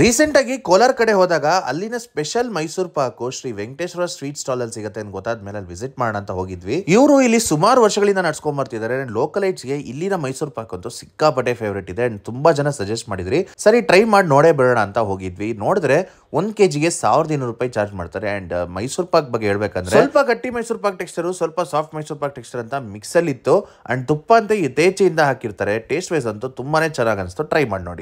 ರೀಸೆಂಟಾಗಿ ಕೋಲಾರ್ ಕಡೆ ಹೋದಾಗ ಅಲ್ಲಿನ special Mysore pak Shri Venkateshwara sweet stall ಅಲ್ಲಿ ಸಿಗುತ್ತೆ ಅಂತ ಗೊತ್ತಾದ ಮೇಲೆ ಅಲ್ಲಿ ವಿಸಿಟ್ ಮಾಡೋಣ ಅಂತ ಹೋಗಿದ್ವಿ ಇವರು ಇಲ್ಲಿ ಸುಮಾರು ವರ್ಷಗಳಿಂದ ನಡ್ಸ್ಕೊಂಡ್ ಬರ್ತಿದ್ದಾರೆ ಲೋಕಲ್ ಗೆ ಇಲ್ಲಿನ ಮೈಸೂರು ಪಾಕ್ ಅಂತೂ ಸಿಕ್ಕಾಪಟ್ಟೆ ಫೇವ್ರೇಟ್ ಇದೆ ಅಂಡ್ ತುಂಬಾ ಜನ ಸಜೆಸ್ಟ್ ಮಾಡಿದ್ರಿ ಸರಿ ಟ್ರೈ ಮಾಡಿ ನೋಡೇ ಬಿಡೋಣ ಅಂತ ಹೋಗಿದ್ವಿ ನೋಡಿದ್ರೆ ಒಂದ್ ಕೆಜಿಗೆ ಸಾವಿರದ ಇನ್ನೂರು ರೂಪಾಯಿ ಚಾರ್ಜ್ ಮಾಡ್ತಾರೆ ಅಂಡ್ ಮೈಸೂರು ಪಾಕ್ ಬಗ್ಗೆ ಹೇಳ್ಬೇಕಂದ್ರೆ ಸ್ವಲ್ಪ ಗಟ್ಟಿ ಮೈಸೂರು ಪಾಕ್ ಟೆಕ್ಸ್ಚರ್ ಸ್ವಲ್ಪ ಸಾಫ್ಟ್ ಮೈಸೂರು ಪಾಕ್ ಟೆಕ್ಸ್ಚರ್ ಅಂತ ಮಿಕ್ಸಲ್ಲಿ ಇತ್ತು ಅಂಡ್ ತುಪ್ಪ ಅಂತ ಯಥೇಚ್ಛೆಯಿಂದ ಹಾಕಿರ್ತಾರೆ ಟೇಸ್ಟ್ ವೈಸ್ ಅಂತೂ ತುಂಬಾನೇ ಚೆನ್ನಾಗಿ ಅನಿಸ್ತು ಟ್ರೈ ಮಾಡಿ ನೋಡಿ